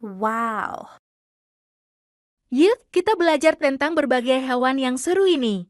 Wow! Yuk, kita belajar tentang berbagai hewan yang seru ini.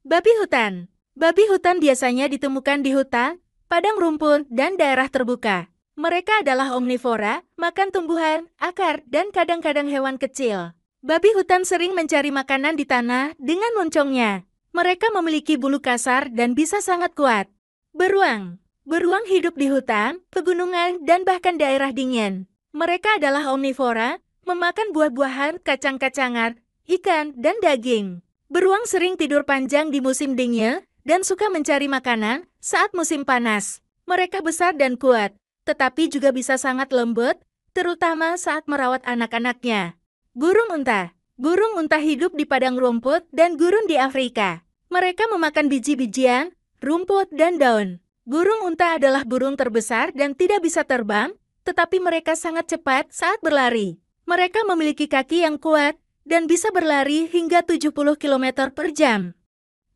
Babi hutan. Babi hutan biasanya ditemukan di hutan, padang rumput, dan daerah terbuka. Mereka adalah omnivora, makan tumbuhan, akar, dan kadang-kadang hewan kecil. Babi hutan sering mencari makanan di tanah dengan moncongnya. Mereka memiliki bulu kasar dan bisa sangat kuat. Beruang. Beruang hidup di hutan, pegunungan, dan bahkan daerah dingin. Mereka adalah omnivora, memakan buah-buahan, kacang-kacangan, ikan, dan daging. Beruang sering tidur panjang di musim dingin dan suka mencari makanan saat musim panas. Mereka besar dan kuat, tetapi juga bisa sangat lembut, terutama saat merawat anak-anaknya. Burung unta Burung unta hidup di padang rumput dan gurun di Afrika. Mereka memakan biji-bijian, rumput, dan daun. Burung unta adalah burung terbesar dan tidak bisa terbang, tetapi mereka sangat cepat saat berlari. Mereka memiliki kaki yang kuat dan bisa berlari hingga 70 km per jam.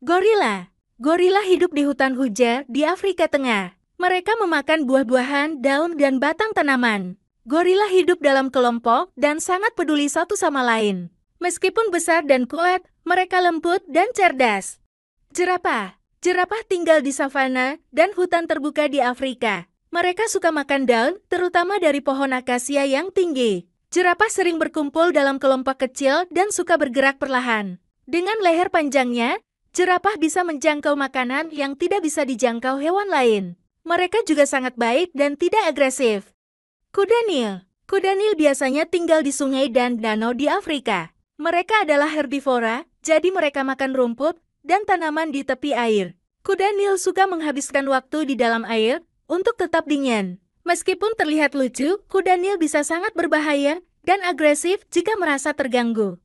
Gorila Gorila hidup di hutan Huja di Afrika Tengah. Mereka memakan buah-buahan, daun, dan batang tanaman. Gorila hidup dalam kelompok dan sangat peduli satu sama lain. Meskipun besar dan kuat, mereka lembut dan cerdas. Jerapah Jerapah tinggal di savana dan hutan terbuka di Afrika. Mereka suka makan daun, terutama dari pohon akasia yang tinggi. Jerapah sering berkumpul dalam kelompok kecil dan suka bergerak perlahan. Dengan leher panjangnya, jerapah bisa menjangkau makanan yang tidak bisa dijangkau hewan lain. Mereka juga sangat baik dan tidak agresif. Kuda Nil Kuda Nil biasanya tinggal di sungai dan danau di Afrika. Mereka adalah herbivora, jadi mereka makan rumput dan tanaman di tepi air. Kuda Nil suka menghabiskan waktu di dalam air, untuk tetap dingin. Meskipun terlihat lucu, kuda Nil bisa sangat berbahaya dan agresif jika merasa terganggu.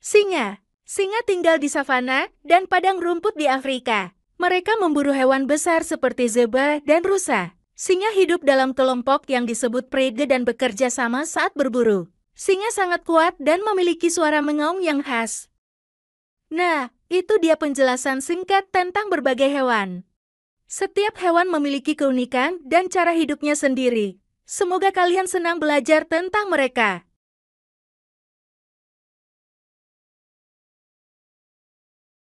Singa Singa tinggal di savana dan padang rumput di Afrika. Mereka memburu hewan besar seperti zebra dan rusa. Singa hidup dalam kelompok yang disebut prede dan bekerja sama saat berburu. Singa sangat kuat dan memiliki suara mengaung yang khas. Nah, itu dia penjelasan singkat tentang berbagai hewan. Setiap hewan memiliki keunikan dan cara hidupnya sendiri. Semoga kalian senang belajar tentang mereka.